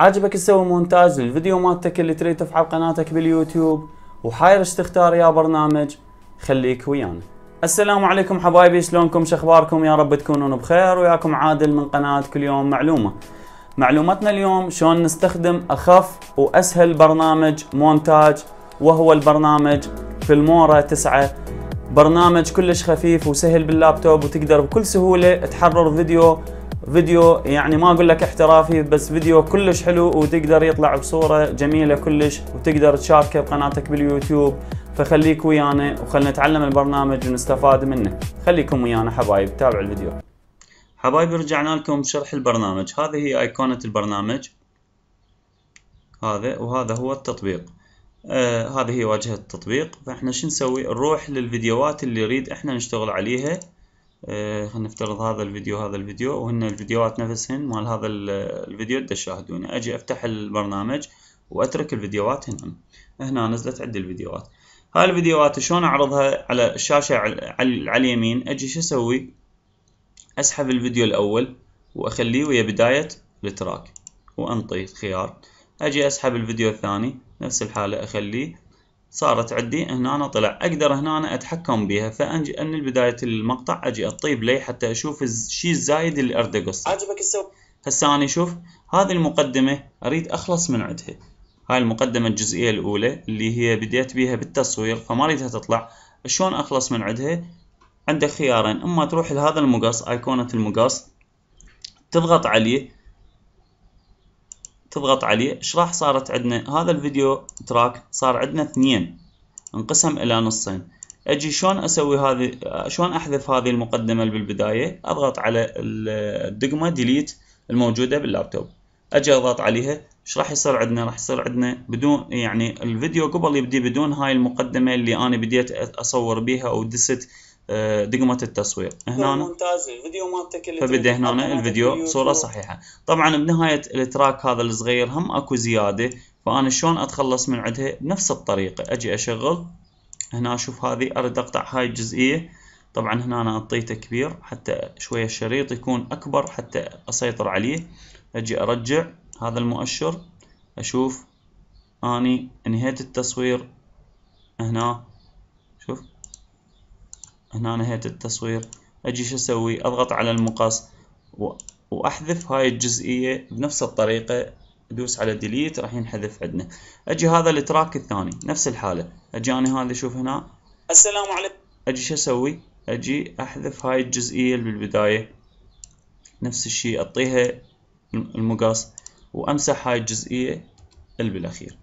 عجبك تسوي مونتاج للفيديو مالتك اللي تريد ترفعه قناتك باليوتيوب وحايرش تختار يا برنامج خليك ويانا السلام عليكم حبايبي شلونكم شخباركم يا رب تكونون بخير وياكم عادل من قناة كل يوم معلومة معلومتنا اليوم شلون نستخدم أخف وأسهل برنامج مونتاج وهو البرنامج فيلمورا 9 برنامج كلش خفيف وسهل باللابتوب وتقدر بكل سهولة تحرر فيديو فيديو يعني ما اقول لك احترافي بس فيديو كلش حلو وتقدر يطلع بصوره جميله كلش وتقدر تشاركه بقناتك باليوتيوب فخليك ويانا وخلنا نتعلم البرنامج ونستفاد منه خليكم ويانا حبايب تابعوا الفيديو حبايب رجعنا لكم شرح البرنامج هذه هي ايقونة البرنامج هذا وهذا هو التطبيق آه هذه هي واجهة التطبيق فاحنا شو نسوي نروح للفيديوهات اللي نريد احنا نشتغل عليها آه، خلينا نفترض هذا الفيديو هذا الفيديو وهن الفيديوهات نفسهن مال هذا الفيديو تشاهدونه اجي افتح البرنامج واترك الفيديوهات هنا هنا نزلت عندي الفيديوهات هاي الفيديوهات شلون اعرضها على الشاشه على اليمين اجي شو اسوي اسحب الفيديو الاول واخليه ويا بدايه التراك وانطي خيار اجي اسحب الفيديو الثاني نفس الحاله اخليه صارت عندي هنا طلع اقدر هنا اتحكم بها فانجي من بدايه المقطع اجي اطيب لي حتى اشوف الشيء الزايد اللي اريد اقصه عجبك السوق هسه انا شوف هذه المقدمه اريد اخلص من عندها هاي المقدمه الجزئيه الاولى اللي هي بديت بيها بالتصوير فما اريدها تطلع شلون اخلص من عندها عندك خيارين اما تروح لهذا المقص ايقونه المقص تضغط عليه تضغط عليه ايش راح صارت عندنا هذا الفيديو تراك صار عندنا اثنين انقسم الى نصين اجي شلون اسوي هذه شلون احذف هذه المقدمه بالبدايه اضغط على الدقمه ديليت الموجوده باللابتوب اجي اضغط عليها ايش راح يصير عندنا راح يصير عندنا بدون يعني الفيديو قبل يبدي بدون هاي المقدمه اللي انا بديت اصور بيها او دست آه، دقمة التصوير هنا الفيديو مالتك اللي فبدي هنا الفيديو صورة صحيحة طبعا بنهاية التراك هذا الصغير هم اكو زيادة فانا شلون اتخلص من عندها بنفس الطريقة اجي اشغل هنا اشوف هذه اريد اقطع هاي الجزئية طبعا هنا انا اعطيته كبير حتى شوية الشريط يكون اكبر حتى اسيطر عليه اجي ارجع هذا المؤشر اشوف اني انهيت التصوير هنا هنا نهاية التصوير اجي شو اسوي اضغط على المقص واحذف هاي الجزئيه بنفس الطريقه ادوس على ديليت راح ينحذف عندنا اجي هذا التراك الثاني نفس الحاله اجي انا هذا شوف هنا السلام عليكم اجي شو اسوي اجي احذف هاي الجزئيه اللي بالبدايه نفس الشيء اعطيها المقص وامسح هاي الجزئيه اللي بالاخير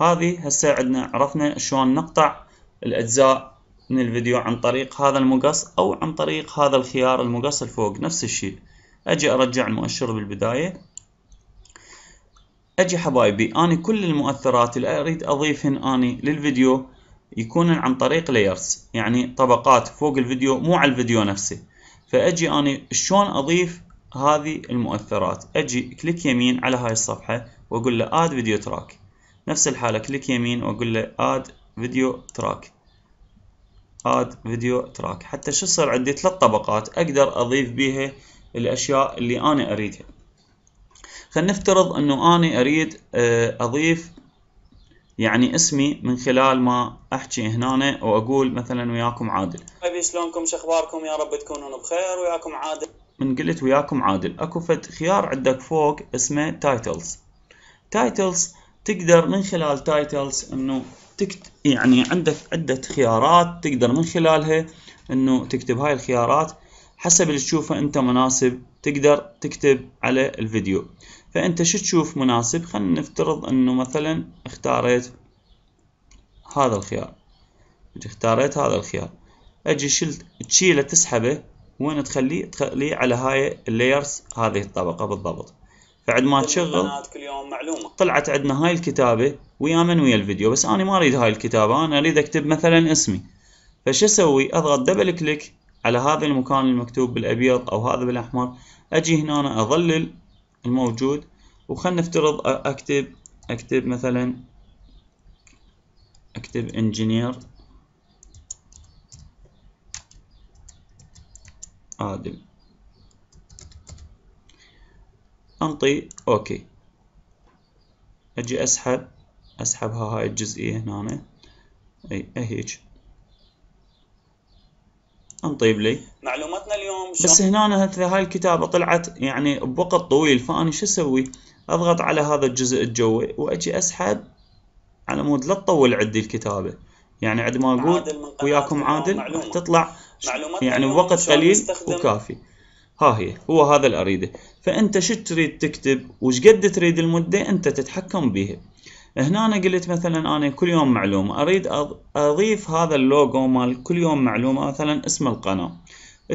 هذه هسه عندنا عرفنا شلون نقطع الاجزاء من الفيديو عن طريق هذا المقص أو عن طريق هذا الخيار المقص الفوق نفس الشيء أجي أرجع المؤشر بالبداية أجي حبايبي أنا كل المؤثرات اللي أريد أضيفهن أنا للفيديو يكون عن طريق لايرز يعني طبقات فوق الفيديو مو على الفيديو نفسه فأجي أنا شلون أضيف هذه المؤثرات أجي كليك يمين على هاي الصفحة وأقول له آد فيديو تراك نفس الحالة كليك يمين وأقول له آد فيديو تراك اد فيديو تراك حتى شو صار عندي ثلاث طبقات اقدر اضيف بيها الاشياء اللي انا اريدها خلينا نفترض انه انا اريد آه، اضيف يعني اسمي من خلال ما احكي هنا واقول مثلا وياكم عادل حبيبي شلونكم شو اخباركم يا رب تكونون بخير وياكم عادل من قلت وياكم عادل اكو فد خيار عندك فوق اسمه تايتلز تايتلز تقدر من خلال تايتلز انه تكت يعني عندك عدة خيارات تقدر من خلالها انه تكتب هاي الخيارات حسب اللي تشوفه انت مناسب تقدر تكتب على الفيديو فانت شو تشوف مناسب خلينا نفترض انه مثلا اختاريت هذا الخيار اختاريت هذا الخيار اجي شلت تشيله تسحبه وين تخليه تخليه على هاي اللايرز هذه الطبقة بالضبط فعد ما تشغل كل يوم معلومه طلعت عندنا هاي الكتابه ويا من ويا الفيديو بس انا ما اريد هاي الكتابه انا اريد اكتب مثلا اسمي فش اسوي اضغط دبل كليك على هذا المكان المكتوب بالابيض او هذا بالاحمر اجي هنا أنا اظلل الموجود وخلنا نفترض اكتب اكتب مثلا اكتب انجينير عادل أنطي أوكي أجي أسحب أسحبها هاي الجزئية هنا أي هيج انطيب لي معلوماتنا اليوم شو؟ بس هنا هسه هاي الكتابه طلعت يعني بوقت طويل فاني شو اسوي؟ اضغط على هذا الجزء الجوي واجي اسحب على مود لا تطول عندي الكتابه يعني عندما ما اقول وياكم عادل تطلع يعني بوقت قليل وكافي ها هي هو هذا اللي اريده فأنت شو تريد تكتب وش قد تريد المدة أنت تتحكم بيها هنا أنا قلت مثلا أنا كل يوم معلومة أريد أضيف هذا اللوجو مال كل يوم معلومة مثلا اسم القناة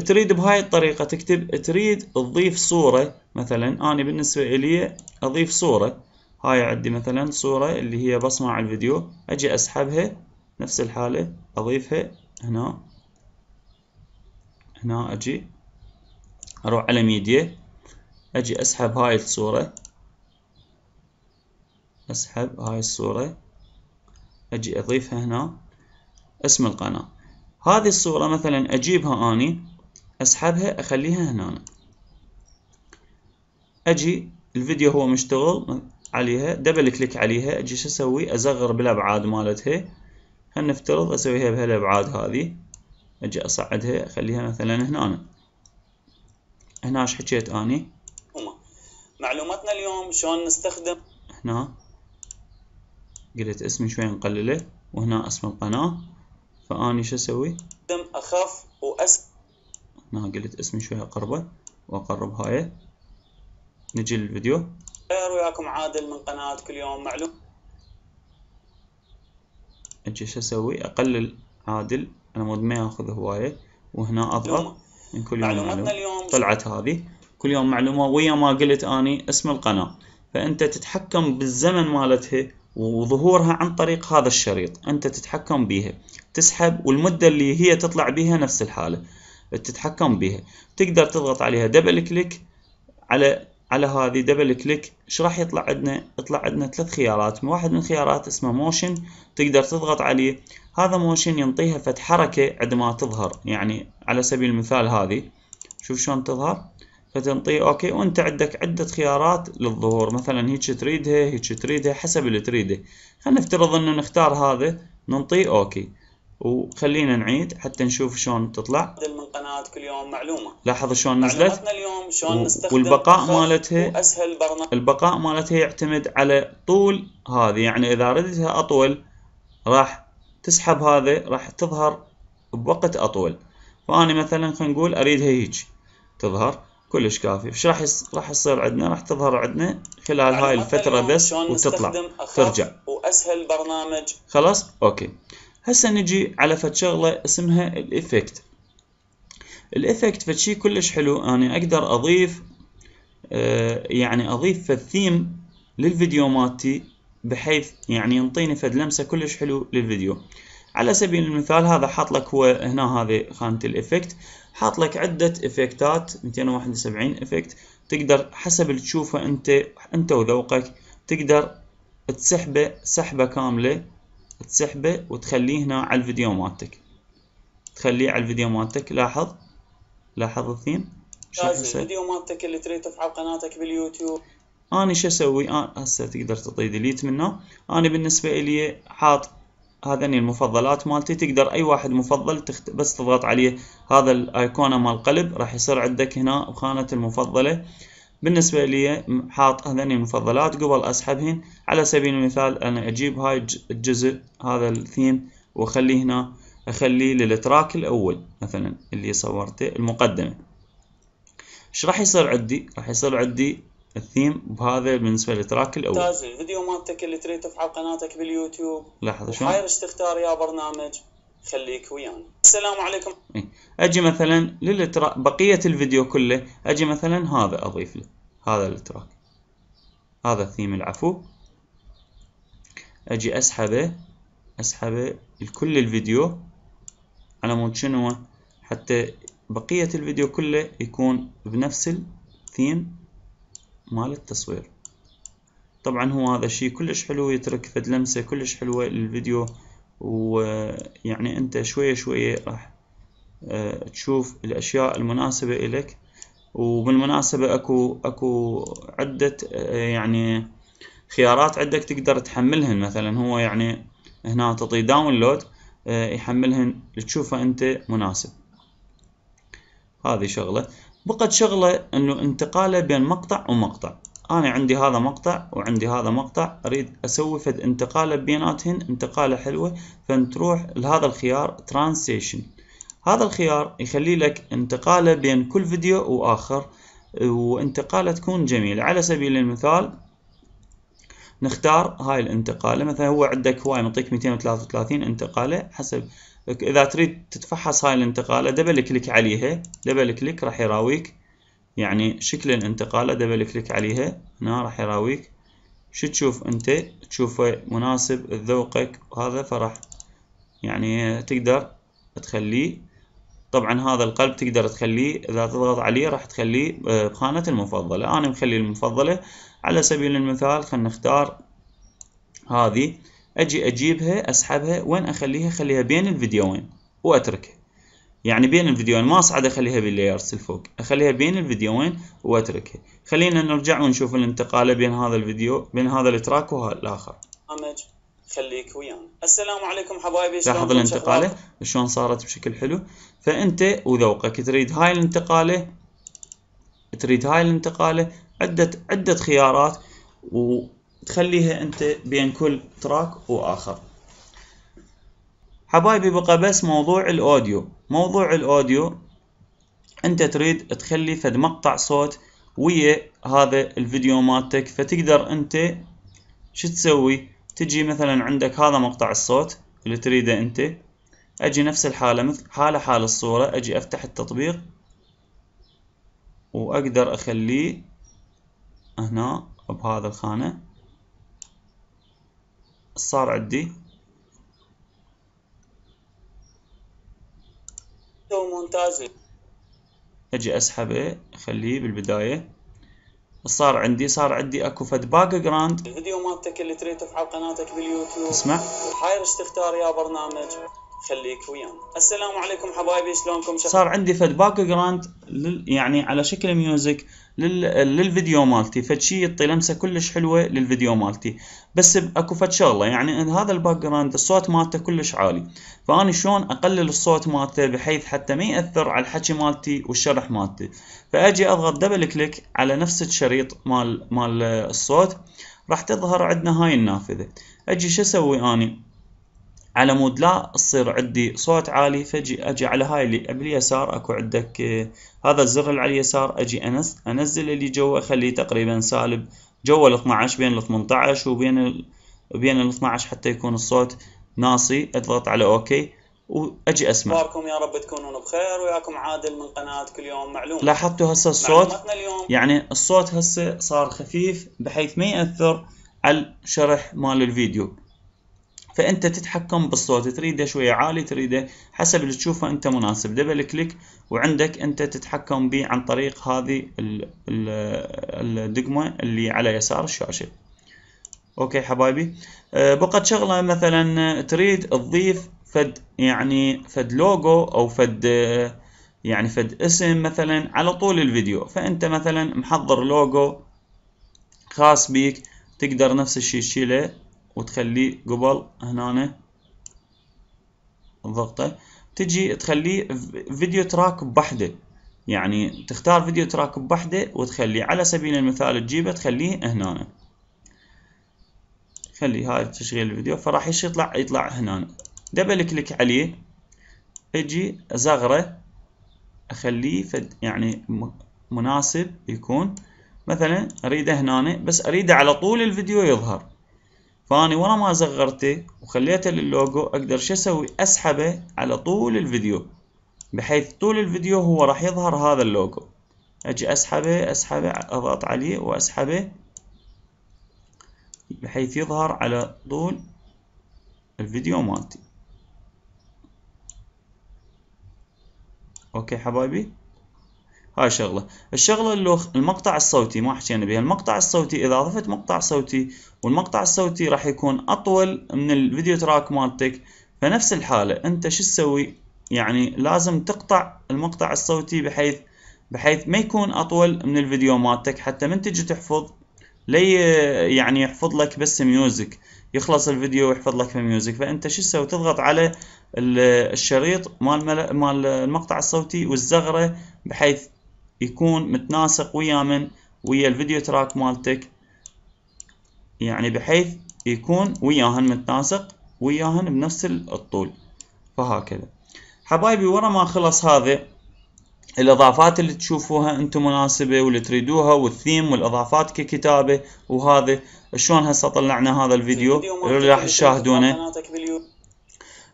تريد بهاي الطريقة تكتب تريد تضيف صورة مثلا أنا بالنسبة إلي أضيف صورة هاي عندي مثلا صورة اللي هي بصمة على الفيديو أجي أسحبها نفس الحالة أضيفها هنا هنا أجي اروح على ميديا اجي اسحب هاي الصورة اسحب هاي الصورة اجي اضيفها هنا اسم القناة هذه الصورة مثلا اجيبها اني اسحبها اخليها هنا اجي الفيديو هو مشتغل عليها دبل كليك عليها اجي شو اسوي ازغر بالابعاد مالتها هنفترض اسويها بهالابعاد هذه اجي اصعدها اخليها مثلا هنا هنا ايش حكيت اني؟ هما معلوماتنا اليوم شلون نستخدم هنا قلت اسمي شوي نقلله وهنا اسم القناة فاني شو اسوي؟ اخف واس هنا قلت اسمي شوي اقربه واقرب هاي نجي للفيديو غير وياكم عادل من قناة كل يوم معلوم اجي شو اسوي؟ اقلل عادل انا مود ما ياخذ هواية وهنا اضغط من كل يوم معلوماتنا اليوم طلعت هذه كل يوم معلومه ويا ما قلت اني اسم القناه فانت تتحكم بالزمن مالتها وظهورها عن طريق هذا الشريط انت تتحكم بها تسحب والمده اللي هي تطلع بها نفس الحاله تتحكم بها تقدر تضغط عليها دبل كليك على على هذه دبل كليك ايش راح يطلع عندنا يطلع عندنا ثلاث خيارات واحد من الخيارات اسمه موشن تقدر تضغط عليه هذا موشن ينطيها فت حركه عندما تظهر يعني على سبيل المثال هذه شوف شلون تظهر فتنطيه اوكي وانت عندك عده خيارات للظهور مثلا هيك تريدها هيك تريدها حسب اللي تريده خلينا نفترض انه نختار هذا ننطيه اوكي وخلينا نعيد حتى نشوف شلون تطلع من قناه كل يوم معلومه لاحظ شلون نزلت اليوم شلون و... نستخدم والبقاء مالتها اسهل برنامج البقاء مالتها يعتمد على طول هذه يعني اذا ردتها اطول راح تسحب هذا راح تظهر بوقت اطول فأنا مثلا خلينا نقول أريدها هيك تظهر كلش كافي ايش راح يص... راح يصير عندنا راح تظهر عندنا خلال هاي الفتره بس وتطلع ترجع واسهل برنامج خلاص اوكي هسه نجي على فد شغله اسمها الايفكت الايفكت فشي كلش حلو انا اقدر اضيف آه، يعني اضيف الثيم للفيديو مالتي بحيث يعني ينطيني فد لمسه كلش حلو للفيديو على سبيل المثال هذا حاط لك هو هنا هذه خانة الإفكت حاط لك عدة إفكتات 271 إفكت تقدر حسب اللي تشوفه أنت أنت وذوقك تقدر تسحبه سحبة كاملة تسحبه وتخليه هنا على الفيديو مالتك تخليه على الفيديو مالتك لاحظ لاحظ الثيم الفيديو مالتك اللي تريد تفعل قناتك باليوتيوب انا شو اسوي هسه تقدر تعطي ديليت منه انا بالنسبه لي حاط هذني يعني المفضلات مالتي تقدر اي واحد مفضل تخت... بس تضغط عليه هذا الايقونه مال القلب راح يصير عندك هنا بخانه المفضله بالنسبه لي حاط هذني المفضلات قبل اسحبهن على سبيل المثال انا اجيب هاي الجزء هذا الثيم واخليه هنا اخليه للتراك الاول مثلا اللي صورته المقدمه ايش راح يصير عندي راح يصير عندي الثيم بهذا بالنسبه للتراك الاول ممتاز الفيديو مالتك اللي تريد تفعل قناتك باليوتيوب لحظه شلون حايرش تختار يا برنامج خليك ويانا السلام عليكم إيه. اجي مثلا للتراك بقيه الفيديو كله اجي مثلا هذا اضيف له هذا التراك هذا الثيم العفو اجي اسحبه اسحبه لكل الفيديو على مود شنو حتى بقيه الفيديو كله يكون بنفس الثيم مال التصوير طبعا هو هذا الشيء كلش حلو يترك فد لمسة كلش حلوة للفيديو ويعني انت شوية شوية راح آه، تشوف الاشياء المناسبة الك وبالمناسبة اكو اكو عدة آه، يعني خيارات عندك تقدر تحملهن مثلا هو يعني هنا تعطي داونلود آه، يحملهن لتشوفه انت مناسب هذه شغلة بقت شغله انه انتقاله بين مقطع ومقطع انا عندي هذا مقطع وعندي هذا مقطع اريد اسوي فد انتقاله بيناتهن انتقاله حلوه فنروح لهذا الخيار ترانسيشن هذا الخيار يخلي لك انتقاله بين كل فيديو واخر وانتقاله تكون جميله على سبيل المثال نختار هاي الانتقاله مثلا هو عندك هواي معطيك 233 انتقاله حسب اذا تريد تتفحص هاي الانتقاله دبل كليك عليها دبل كليك راح يراويك يعني شكل الانتقاله دبل كليك عليها هنا راح يراويك شو تشوف انت تشوفه مناسب لذوقك وهذا فراح يعني تقدر تخليه طبعا هذا القلب تقدر تخليه اذا تضغط عليه راح تخليه آه، بخانة المفضلة انا مخلي المفضلة على سبيل المثال خلنا نختار هذه اجي اجيبها اسحبها وين اخليها اخليها بين الفيديوين واتركها يعني بين الفيديوين ما اصعد اخليها باللايرز الفوق اخليها بين الفيديوين واتركها خلينا نرجع ونشوف الانتقاله بين هذا الفيديو بين هذا التراك والاخر خليك ويانا السلام عليكم حبايبي لاحظ الانتقاله شلون صارت بشكل حلو فانت وذوقك تريد هاي الانتقاله تريد هاي الانتقاله عده عده خيارات و تخليها انت بين كل تراك واخر حبايبي بقى بس موضوع الاوديو موضوع الاوديو انت تريد تخلي فد مقطع صوت ويا هذا الفيديو مالتك فتقدر انت شو تسوي تجي مثلا عندك هذا مقطع الصوت اللي تريده انت اجي نفس الحالة مثل حالة حال الصورة اجي افتح التطبيق واقدر اخليه هنا بهذا الخانة صار عندي ممتاز اجي اسحبه خليه بالبداية صار عندي صار عندي اكو فد باك جراوند الفيديو مالتك اللي تريد تفعل قناتك باليوتيوب اسمع حاير تختار يا برنامج خليك ويانا السلام عليكم حبايبي شلونكم شخص. صار عندي فد باك جراوند لل... يعني على شكل ميوزك لل... للفيديو مالتي فد شيء يعطي لمسه كلش حلوه للفيديو مالتي بس اكو فد شغله يعني هذا الباك جراوند الصوت مالته كلش عالي فاني شلون اقلل الصوت مالته بحيث حتى ما ياثر على الحكي مالتي والشرح مالتي فاجي اضغط دبل كليك على نفس الشريط مال مال الصوت راح تظهر عندنا هاي النافذه اجي شو اسوي اني على مود لا تصير عندي صوت عالي فاجي اجي على هاي اللي باليسار اكو عندك آه، هذا الزر اللي على اليسار اجي أنس انزل اللي جوا اخليه تقريبا سالب جوا ال 12 بين ال 18 وبين ال بين ال 12 حتى يكون الصوت ناصي اضغط على اوكي واجي اسمع اخباركم يا رب تكونون بخير وياكم عادل من قناه كل يوم معلومه لاحظتوا هسه الصوت يعني الصوت هسه صار خفيف بحيث ما ياثر على الشرح مال الفيديو فانت تتحكم بالصوت تريده شويه عالي تريده حسب اللي تشوفه انت مناسب دبل كليك وعندك انت تتحكم به عن طريق هذه الدقمه اللي على يسار الشاشه اوكي حبايبي أه، بقت شغله مثلا تريد تضيف فد يعني فد لوجو او فد يعني فد اسم مثلا على طول الفيديو فانت مثلا محضر لوجو خاص بيك تقدر نفس الشيء تشيله وتخليه قبل هنا ضغطه تجي تخليه فيديو تراك بحده يعني تختار فيديو تراك بحده وتخليه على سبيل المثال تجيبه تخليه هنا خلي هاي تشغيل الفيديو فراح ايش يطلع يطلع هنا دبل كليك عليه اجي زغره اخليه فد يعني مناسب يكون مثلا اريده هنا بس اريده على طول الفيديو يظهر فاني ورا ما زغرته وخليته للوجو اقدر شو اسوي اسحبه على طول الفيديو بحيث طول الفيديو هو راح يظهر هذا اللوجو اجي اسحبه اسحبه اضغط عليه واسحبه بحيث يظهر على طول الفيديو مالتي اوكي حبايبي هاي شغله الشغله اللوخ المقطع الصوتي ما حكينا بها المقطع الصوتي اذا ضفت مقطع صوتي والمقطع الصوتي راح يكون اطول من الفيديو تراك مالتك فنفس الحاله انت شو تسوي يعني لازم تقطع المقطع الصوتي بحيث بحيث ما يكون اطول من الفيديو مالتك حتى من تجي تحفظ لي يعني يحفظ لك بس ميوزك يخلص الفيديو ويحفظ لك ميوزك فانت شو تسوي تضغط على الشريط مال مال المقطع الصوتي والزغره بحيث يكون متناسق ويا من ويا الفيديو تراك مالتك يعني بحيث يكون وياهن متناسق وياهن بنفس الطول فهكذا حبايبي ورا ما خلص هذا الاضافات اللي تشوفوها انتم مناسبه واللي تريدوها والثيم والاضافات ككتابه وهذا شلون هسه طلعنا هذا الفيديو اللي راح تشاهدونه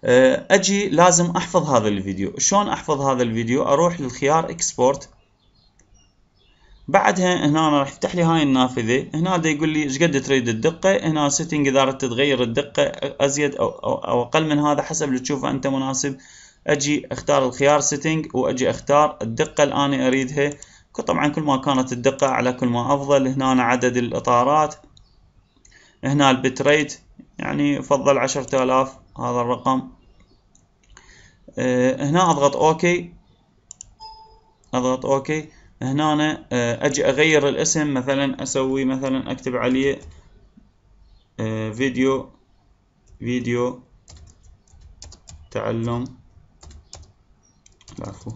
أه، اجي لازم احفظ هذا الفيديو شلون احفظ هذا الفيديو اروح للخيار اكسبورت بعدها هنا أنا راح افتح لي هاي النافذة هنا دا يقول لي ايش قد تريد الدقة هنا سيتنج إذا أردت تغير الدقة أزيد أو, أو, أو أقل من هذا حسب اللي تشوفه أنت مناسب أجي أختار الخيار سيتنج وأجي أختار الدقة اللي أنا أريدها طبعا كل ما كانت الدقة على كل ما أفضل هنا عدد الإطارات هنا البت ريت يعني فضل عشرة آلاف هذا الرقم آه، هنا أضغط أوكي أضغط أوكي هنا أنا آه، أجي أغير الاسم مثلا أسوي مثلا أكتب عليه آه، فيديو فيديو تعلم العفو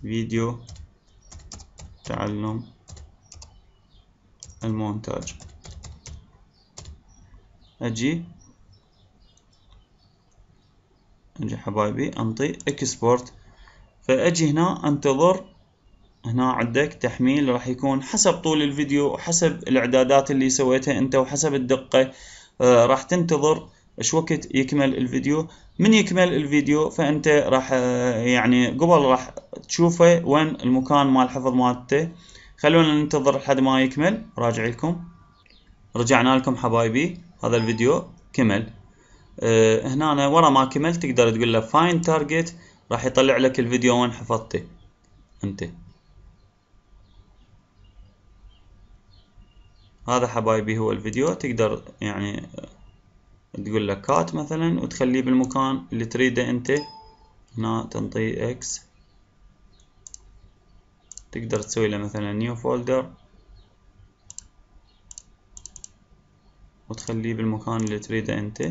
فيديو تعلم المونتاج أجي أجي حبايبي أنطي إكسبورت فاجي هنا انتظر هنا عندك تحميل راح يكون حسب طول الفيديو وحسب الاعدادات اللي سويتها انت وحسب الدقة آه، راح تنتظر ايش وقت يكمل الفيديو من يكمل الفيديو فانت راح آه، يعني قبل راح تشوفه وين المكان مال حفظ مالته خلونا ننتظر لحد ما يكمل راجع لكم رجعنا لكم حبايبي هذا الفيديو كمل أه هنا ورا ما كمل تقدر تقول له فاين تارجت راح يطلع لك الفيديو وين حفظته انت هذا حبايبي هو الفيديو تقدر يعني تقول لك كات مثلا وتخليه بالمكان اللي تريده انت هنا تنطي اكس تقدر تسوي له مثلا نيو فولدر وتخليه بالمكان اللي تريده انت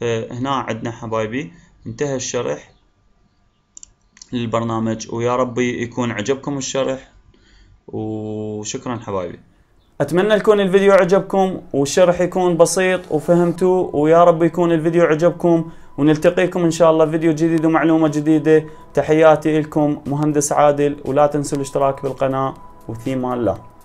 فهنا عندنا حبايبي انتهى الشرح للبرنامج ويا ربي يكون عجبكم الشرح وشكرا حبايبي اتمنى يكون الفيديو عجبكم والشرح يكون بسيط وفهمتوه ويا رب يكون الفيديو عجبكم ونلتقيكم ان شاء الله فيديو جديد ومعلومه جديده تحياتي لكم مهندس عادل ولا تنسوا الاشتراك بالقناه وثيمان الله